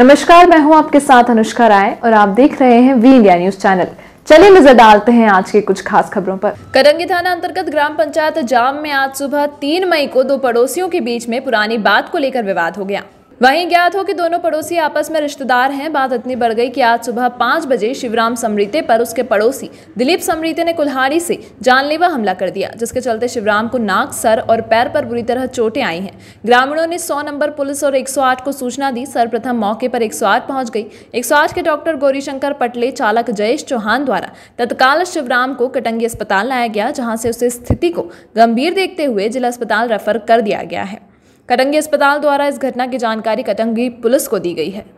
नमस्कार मैं हूं आपके साथ अनुष्का राय और आप देख रहे हैं वी इंडिया न्यूज चैनल चलिए नजर डालते हैं आज के कुछ खास खबरों पर करंगी थाना अंतर्गत ग्राम पंचायत जाम में आज सुबह तीन मई को दो पड़ोसियों के बीच में पुरानी बात को लेकर विवाद हो गया वहीं ज्ञात हो कि दोनों पड़ोसी आपस में रिश्तेदार हैं बात इतनी बढ़ गई कि आज सुबह पाँच बजे शिवराम समृते पर उसके पड़ोसी दिलीप समृते ने कुल्हाड़ी से जानलेवा हमला कर दिया जिसके चलते शिवराम को नाक सर और पैर पर बुरी तरह चोटें आई हैं ग्रामीणों ने सौ नंबर पुलिस और 108 को सूचना दी सर्वप्रथम मौके पर एक सौ गई एक के डॉक्टर गौरीशंकर पटले चालक जयेश चौहान द्वारा तत्काल शिवराम को कटंगी अस्पताल लाया गया जहाँ से उसे स्थिति को गंभीर देखते हुए जिला अस्पताल रेफर कर दिया गया है कटंगी अस्पताल द्वारा इस घटना की जानकारी कटंगी पुलिस को दी गई है